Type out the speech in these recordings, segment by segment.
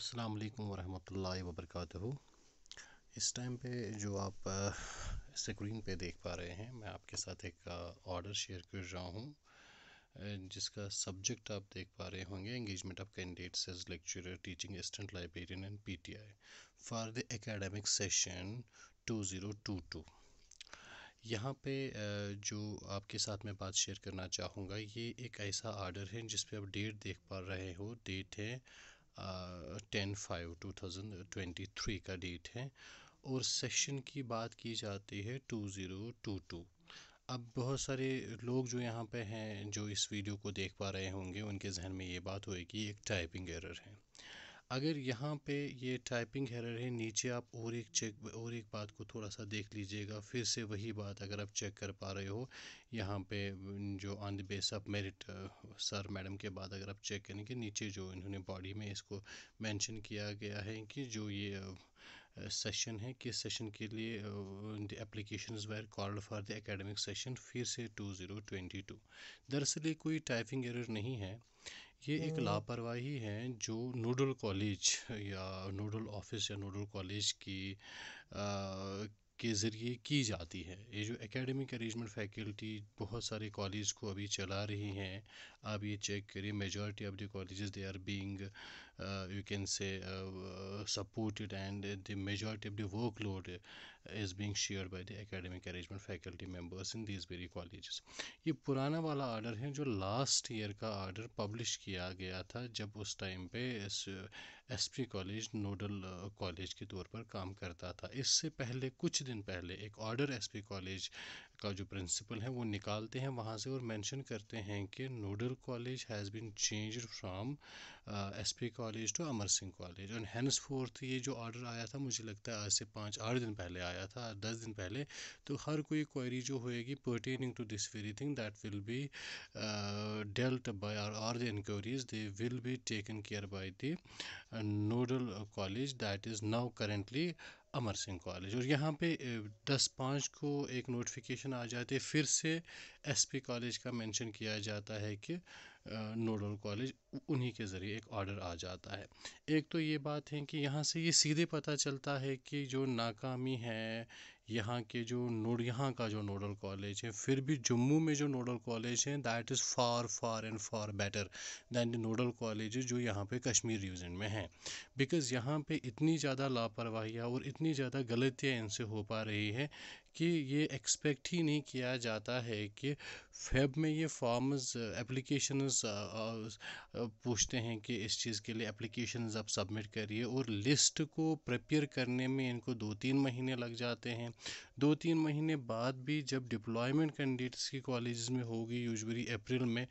अस्सलाम वालेकुम वरहमतुल्लाहि वबरकातुहू इस टाइम पे जो आप स्क्रीन पे देख पा रहे हैं मैं आपके साथ एक ऑर्डर शेयर कर रहा हूँ जिसका सब्जेक्ट आप देख पा रहे होंगे engagement of candidates as lecturer teaching assistant librarian and P PTI for the academic session two two zero two यहाँ पे जो आपके साथ मैं बात शेयर करना चाहूँगा ये एक ऐसा आर्डर है जिस पे आप डेट देख पा रहे हो डेट है ten five two thousand twenty three का डेट है और सेशन की बात की जाती है टू ज़ीरो टू टू अब बहुत सारे लोग जो यहाँ पे हैं जो इस वीडियो को देख पा रहे होंगे उनके जहन में ये बात होगी एक टाइपिंग एरर है अगर यहाँ पे ये टाइपिंग हैरर है नीचे आप और एक चेक और एक बात को थोड़ा सा देख लीजिएगा फिर से वही बात अगर आप चेक कर पा रहे हो यहाँ पे जो on the base of merit sir madam के बाद अगर आप चेक करेंगे नीचे जो इन्होंने बॉडी में इसको मेंशन किया गया है कि जो ये सेशन है किस सेशन के लिए the application were called for the academic session फिर से टू दरअसल ये कोई टाइपिंग एरर नहीं है ये एक हम्म। लापरवाही है जो नोडल कॉलेज या नोडल ऑफिस या नोडल कॉलेज की आ, के ज़रिए की जाती है ये जो एकेडमिक अरेंजमेंट फैकल्टी बहुत सारे कॉलेज को अभी चला रही हैं आप ये चेक करिए majority of the college they are being you can say supported and the majority of the workload is being share by the academic arrangement faculty members in these very college ये पुराना वाला order है जो last year का order publish किया गया था जब उस टाइम पे इस S P college nodal college के तौर पर काम करता था इससे पहले कुछ दिन पहले एक ऑर्डर एस पी कॉलेज का जो प्रिंसिपल है वो निकालते हैं वहाँ से और मेंशन करते हैं कि nodal college has been change from S P college to Amar Singh college और हैंस फोर्थ ये जो ऑर्डर आया था मुझे लगता है आज से पाँच आठ दिन पहले आया था दस दिन पहले तो हर कोई क्वेरी जो होएगी pertaining to this very thing that will be dealt by R R the inquiries they will be taken care by the nodal college that is now currently Amar Singh college और यहाँ पे दस पाँच को एक नोटिफिकेशन आ जाती है फिर से एसपी कॉलेज का मेंशन किया जाता है कि नोडल कॉलेज उन्हीं के ज़रिए एक ऑर्डर आ जाता है एक तो ये बात है कि यहाँ से ये सीधे पता चलता है कि जो नाकामी है यहाँ के जो नोड यहाँ का जो नोडल कॉलेज है फिर भी जम्मू में जो नोडल कॉलेज है that is far far and far better than the nodal college जो यहाँ पे कश्मीर रीजन में हैं बिकॉज़ यहाँ पे इतनी ज़्यादा लापरवाहियाँ और इतनी ज़्यादा गलतियाँ इनसे हो पा रही है कि ये एक्सपेक्ट ही नहीं किया जाता है कि फेब में ये फॉर्म्स एप्लीकेशन पूछते हैं कि इस चीज़ के लिए एप्लीकेशन आप सबमिट करिए और लिस्ट को प्रिपेयर करने में इनको दो तीन महीने लग जाते हैं दो तीन महीने बाद भी जब डिप्लॉयमेंट कैंडिडेट्स की कॉलेज में होगी यूजली अप्रैल में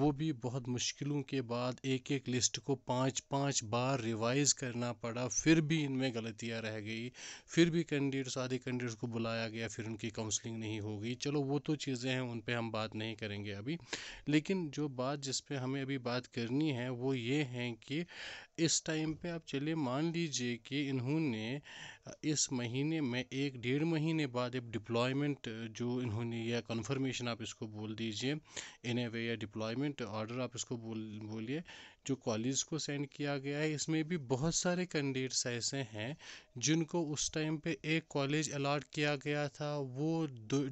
वो भी बहुत मुश्किलों के बाद एक एक लिस्ट को पाँच पाँच बार रिवाइज़ करना पड़ा फिर भी इनमें गलतियाँ रह गई फिर भी कैंडिडेट्स आधे कैंडिडेट्स को बुलाया गया फिर उनकी काउंसलिंग नहीं होगी चलो वो तो चीज़ें हैं उन पर हम बात नहीं करेंगे अभी लेकिन जो बात जिस पर हमें अभी बात करनी है वो ये हैं कि इस टाइम पे आप चलिए मान लीजिए कि इन्होंने इस महीने में एक डेढ़ महीने बाद एक डिप्लॉयमेंट जो इन्होंने या कन्फर्मेशन आप इसको बोल दीजिए इन ए वे या डिप्लॉयमेंट ऑर्डर आप इसको बोल बोलिए जो कॉलेज को सेंड किया गया है इसमें भी बहुत सारे कैंडिडेट्स ऐसे हैं जिनको उस टाइम पे एक कॉलेज अलाट किया गया था वो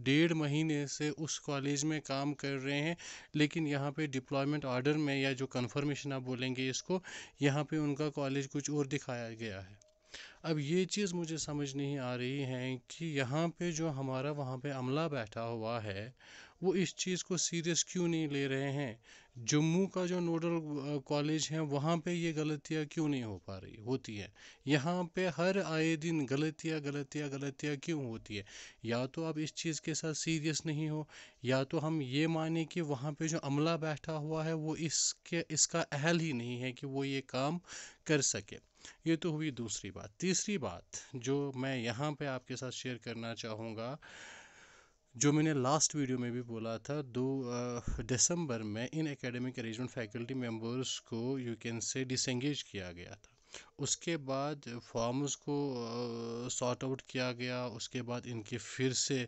डेढ़ महीने से उस कॉलेज में काम कर रहे हैं लेकिन यहाँ पे डिप्लॉयमेंट ऑर्डर में या जो कन्फर्मेशन आप बोलेंगे इसको यहाँ पे उनका कॉलेज कुछ और दिखाया गया है अब ये चीज़ मुझे समझ नहीं आ रही है कि यहाँ पे जो हमारा वहाँ पे अमला बैठा हुआ है वो इस चीज़ को सीरियस क्यों नहीं ले रहे हैं जम्मू का जो नोडल कॉलेज है वहाँ पे ये गलतियाँ क्यों नहीं हो पा रही होती है यहाँ पे हर आए दिन गलतियाँ गलतियाँ गलतियाँ क्यों होती है या तो आप इस चीज़ के साथ सीरियस नहीं हो या तो हम ये माने कि वहाँ पे जो अमला बैठा हुआ है वो इसके इसका अहल ही नहीं है कि वो ये काम कर सके ये तो हुई दूसरी बात तीसरी बात जो मैं यहाँ पे आपके साथ शेयर करना चाहूँगा जो मैंने लास्ट वीडियो में भी बोला था दो दिसंबर में इन एकेडमिक अरेंजमेंट फैकल्टी मेंबर्स को यू कैन से डिसंगेज किया गया था उसके बाद फॉर्म्स को सॉर्ट आउट किया गया उसके बाद इनके फिर से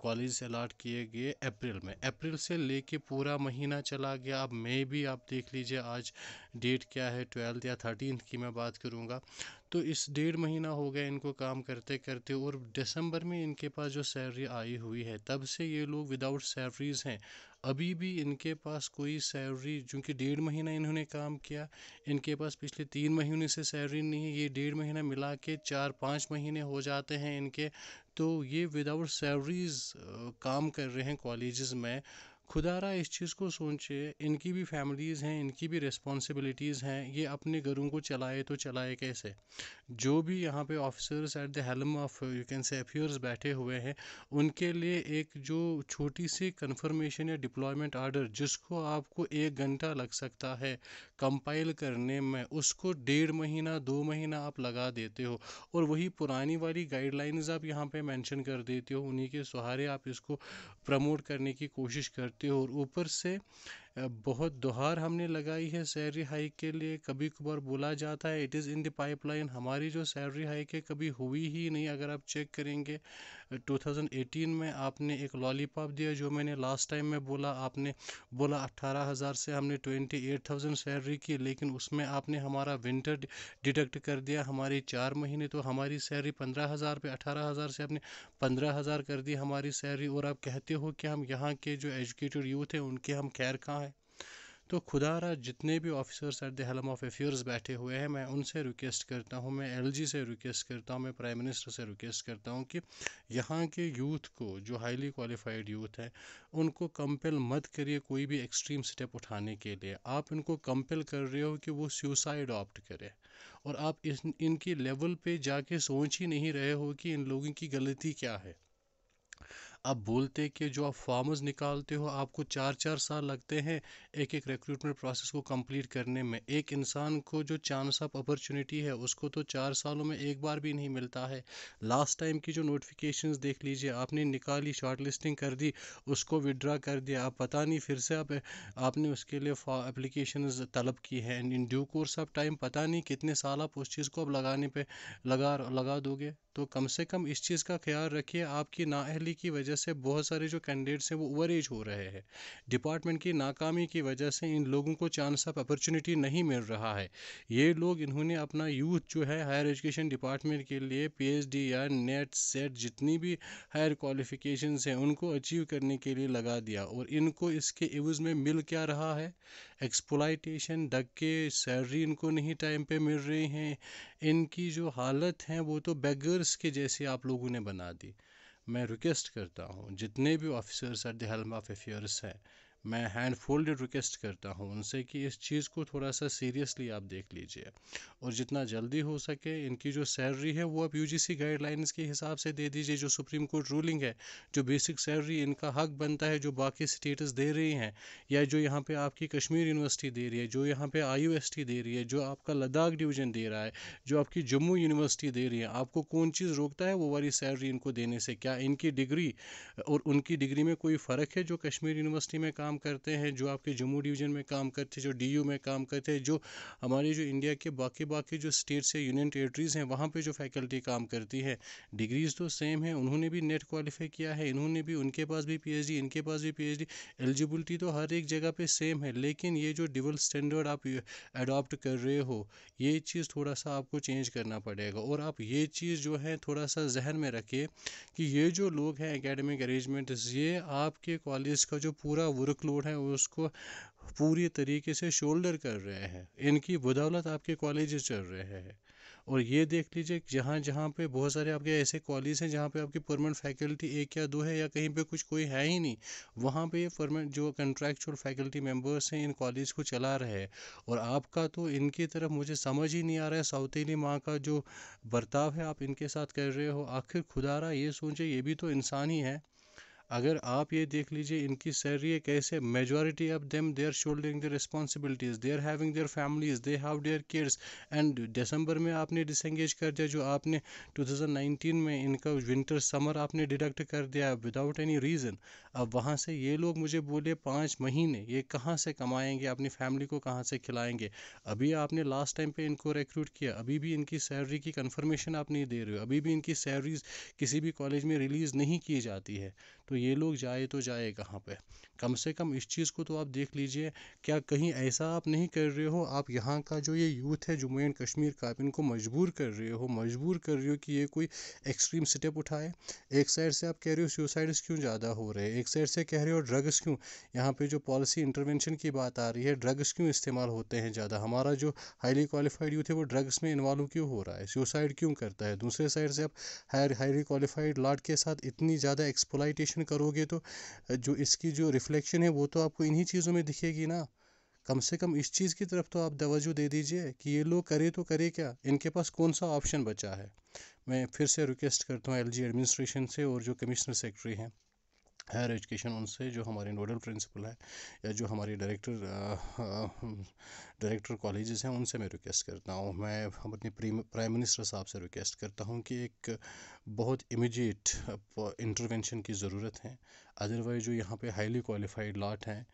कॉलेज अलाट किए गए अप्रैल में अप्रैल से लेके पूरा महीना चला गया अब मई भी आप देख लीजिए आज डेट क्या है ट्वेल्थ या थर्टीन की मैं बात करूँगा तो इस डेढ़ महीना हो गया इनको काम करते करते और दिसंबर में इनके पास जो सैलरी आई हुई है तब से ये लोग विदाउट सैलरीज़ हैं अभी भी इनके पास कोई सैलरी चूँकि डेढ़ महीना इन्होंने काम किया इनके पास पिछले तीन महीने से सैलरी नहीं है ये डेढ़ महीना मिला के चार पाँच महीने हो जाते हैं इनके तो ये विदाउट सैलरीज़ काम कर रहे हैं कॉलेजेस में खुदा इस चीज़ को सोचे इनकी भी फैमिलीज़ हैं इनकी भी रिस्पॉन्सिबिलिटीज़ हैं ये अपने घरों को चलाए तो चलाए कैसे जो भी यहाँ पे officers at the helm of you can say affairs बैठे हुए हैं उनके लिए एक जो छोटी सी कन्फर्मेशन या डिप्लॉयमेंट आर्डर जिसको आपको एक घंटा लग सकता है कंपाइल करने में उसको डेढ़ महीना दो महीना आप लगा देते हो और वही पुरानी वाली गाइडलाइंस आप यहाँ पर मैंशन कर देते हो उन्हीं के सहारे आप इसको प्रमोट करने की कोशिश करते आती हो और ऊपर से बहुत दोहार हमने लगाई है सैलरी हाइक के लिए कभी कभार बोला जाता है it is in the pipeline हमारी जो सैलरी हाइक है कभी हुई ही नहीं अगर आप चेक करेंगे 2018 में आपने एक लॉलीपॉप दिया जो मैंने लास्ट टाइम में बोला आपने बोला 18000 से हमने 28000 सैलरी की लेकिन उसमें आपने हमारा विंटर डिडक्ट कर दिया हमारी चार महीने तो हमारी सैलरी पंद्रह हज़ार पे अठारह हज़ार से आपने पंद्रह हज़ार कर दी हमारी सैलरी और आप कहते हो कि हम यहाँ के जो एजुकेटेड यूथ हैं उनके हम खैर कहाँ तो खुदा रहा जितने भी officers at the helm of affairs बैठे हुए हैं मैं उनसे रिक्वेस्ट करता हूँ मैं एल से रिक्वेस्ट करता हूँ मैं प्राइम मिनिस्टर से रिक्वेस्ट करता हूँ कि यहाँ के यूथ को जो हाईली क्वालिफाइड यूथ हैं उनको कंपेल मत करिए कोई भी एक्सट्रीम स्टेप उठाने के लिए आप इनको कंपेल कर रहे हो कि वो सुसाइड ऑप्ट करें और आप इस इनकी लेवल पे जाके सोच ही नहीं रहे हो कि इन लोगों की गलती क्या है आप बोलते कि जो आप फॉर्म्स निकालते हो आपको चार चार साल लगते हैं एक एक रिक्रूटमेंट प्रोसेस को कंप्लीट करने में एक इंसान को जो चांस ऑफ अपॉर्चुनिटी है उसको तो चार सालों में एक बार भी नहीं मिलता है लास्ट टाइम की जो नोटिफिकेशन देख लीजिए आपने निकाली शॉर्ट लिस्टिंग कर दी उसको विड्रा कर दिया आप पता नहीं फिर से आप आपने उसके लिए अप्लीकेशन तलब की है and in due course of time पता नहीं कितने साल आप उस चीज़ को अब लगाने पर लगा लगा दोगे तो कम से कम इस चीज़ का ख्याल रखिए आपकी नाअहली की वजह वजह से बहुत सारे जो कैंडिडेट्स हैं वो ओवर एज हो रहे हैं डिपार्टमेंट की नाकामी की वजह से इन लोगों को चांस ऑफ अपॉर्चुनिटी नहीं मिल रहा है ये लोग इन्होंने अपना यूथ जो है हायर एजुकेशन डिपार्टमेंट के लिए पी या नेट सेट जितनी भी हायर क्वालिफिकेशन हैं उनको अचीव करने के लिए लगा दिया और इनको इसके एवज में मिल क्या रहा है एक्सप्लाइटेशन डक्के सैलरी इनको नहीं टाइम पे मिल रही हैं इनकी जो हालत है वो तो बेगर्स के जैसे आप लोगों ने बना दी मैं रिक्वेस्ट करता हूँ जितने भी officers at the helm of affairs हैं मैं हैंड फोल्डेड रिक्वेस्ट करता हूँ उनसे कि इस चीज़ को थोड़ा सा सीरियसली आप देख लीजिए और जितना जल्दी हो सके इनकी जो सैलरी है वो आप यू गाइडलाइंस के हिसाब से दे दीजिए जो सुप्रीम कोर्ट रूलिंग है जो बेसिक सैलरी इनका हक बनता है जो बाकी स्टेटस दे रही हैं या जो यहाँ पर आपकी कश्मीर यूनिवर्सिटी दे रही है जो यहाँ पर आई दे रही है जो आपका लद्दाख डिवीज़न दे रहा है जो आपकी जम्मू यूनिवर्सिटी दे रही है आपको कौन चीज़ रोकता है वो वाली सैलरी इनको देने से क्या इनकी डिग्री और उनकी डिग्री में कोई फ़र्क है जो कश्मीर यूनिवर्सिटी में काम करते हैं जो आपके जम्मू डिवीज़न में काम करते हैं जो डी में काम करते हैं जो हमारे जो इंडिया के बाकी बाकी जो स्टेट्स है यूनियन टेरेटरीज़ हैं वहाँ पर जो फैकल्टी काम करती है डिग्रीज़ तो सेम है उन्होंने भी नेट क्वालिफाई किया है इन्होंने भी उनके पास भी पी इनके पास भी पी एलिजिबिलिटी तो हर एक जगह पर सेम है लेकिन ये जो डिबल स्टैंडर्ड आप अडॉप्ट कर रहे हो ये चीज़ थोड़ा सा आपको चेंज करना पड़ेगा और आप ये चीज़ जो है थोड़ा सा जहन में रखिए कि ये जो लोग हैं एकेडमिक अरेंजमेंट ये आपके कॉलेज का जो पूरा वर्क वर्कलोड है उसको पूरी तरीके से शोल्डर कर रहे हैं इनकी बदौलत आपके कॉलेज चल रहे हैं और ये देख लीजिए जहाँ जहाँ पे बहुत सारे आपके ऐसे कॉलेज हैं जहाँ पे आपकी परमानेंट फैकल्टी एक या दो है या कहीं पे कुछ कोई है ही नहीं वहाँ पे ये परमानेंट जो कंट्रैक्चुअल फैकल्टी मेंबर्स हैं इन कॉलेज को चला रहे हैं और आपका तो इनकी तरफ मुझे समझ ही नहीं आ रहा है सौतीली माँ का जो बर्ताव है आप इनके साथ कर रहे हो आखिर खुदारा ये सोचे ये भी तो इंसान ही है अगर आप ये देख लीजिए इनकी सैलरी है कैसे majority of them they are shouldering the responsibilities they are having their families they have their kids and दिसंबर में आपने डिसंगेज कर दिया जो आपने 2019 में इनका विंटर समर आपने डिडक्ट कर दिया विदाउट एनी रीज़न अब वहाँ से ये लोग मुझे बोले पाँच महीने ये कहाँ से कमाएंगे अपनी फैमिली को कहाँ से खिलाएंगे अभी आपने लास्ट टाइम पर इनको रिक्रूट किया अभी भी इनकी सैलरी की कन्फर्मेशन आप नहीं दे रहे हो अभी भी इनकी सैलरीज किसी भी कॉलेज में रिलीज़ नहीं की जाती है तो ये लोग जाए तो जाए कहाँ पे कम से कम इस चीज़ को तो आप देख लीजिए क्या कहीं ऐसा आप नहीं कर रहे हो आप यहाँ का जो ये यूथ है जम्मू एंड कश्मीर का आप इनको मजबूर कर रहे हो मजबूर कर रहे हो कि ये कोई एक्सट्रीम स्टेप उठाए एक साइड से आप कह रहे हो सुसाइड्स क्यों ज़्यादा हो रहे हैं एक साइड से कह रहे हो ड्रग्स क्यों यहाँ पर जो पॉलिसी इंटरवेंशन की बात आ रही है ड्रग्स क्यों इस्तेमाल होते हैं ज़्यादा हमारा जो हाईली क्वालिफाइड यूथ है वो ड्रग्स में इन्वॉल्व क्यों हो रहा है सुसाइड क्यों करता है दूसरे साइड से आप हायर हाईली क्वालिफाइड लाट के साथ इतनी ज़्यादा एक्सप्लाइटेशन रिफ्लेक्शन करोगे तो जो इसकी जो रिफ्लेक्शन है वो तो आपको इन्हीं चीज़ों में दिखेगी ना कम से कम इस चीज़ की तरफ तो आप तवज्जो दे दीजिए कि ये लोग करे तो करे क्या इनके पास कौन सा ऑप्शन बचा है मैं फिर से रिक्वेस्ट करता हूँ एल एडमिनिस्ट्रेशन से और जो कमिश्नर सेक्रेटरी हैं हायर एजुकेशन उनसे जो हमारे नोडल प्रिंसिपल हैं या जो हमारे डायरेक्टर डायरेक्टर कॉलेजेस हैं उनसे मैं रिक्वेस्ट करता हूँ मैं अपने प्राइम मिनिस्टर साहब से रिक्वेस्ट करता हूँ कि एक बहुत इमीडिएट इंटरवेंशन की ज़रूरत है अदरवाइज जो यहाँ पे हाईली क्वालिफाइड लॉट हैं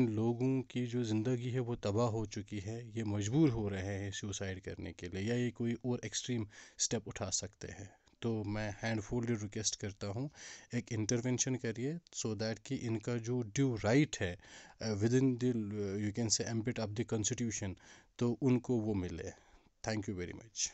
इन लोगों की जो ज़िंदगी है वो तबाह हो चुकी है ये मजबूर हो रहे हैं सुसाइड करने के लिए या ये कोई और एक्सट्रीम स्टेप उठा सकते हैं तो मैं हैंड फोल्ड रिक्वेस्ट करता हूँ एक इंटरवेंशन करिए सो दैट कि इनका जो ड्यू राइट है within the you can say ambit of the constitution तो उनको वो मिले थैंक यू वेरी मच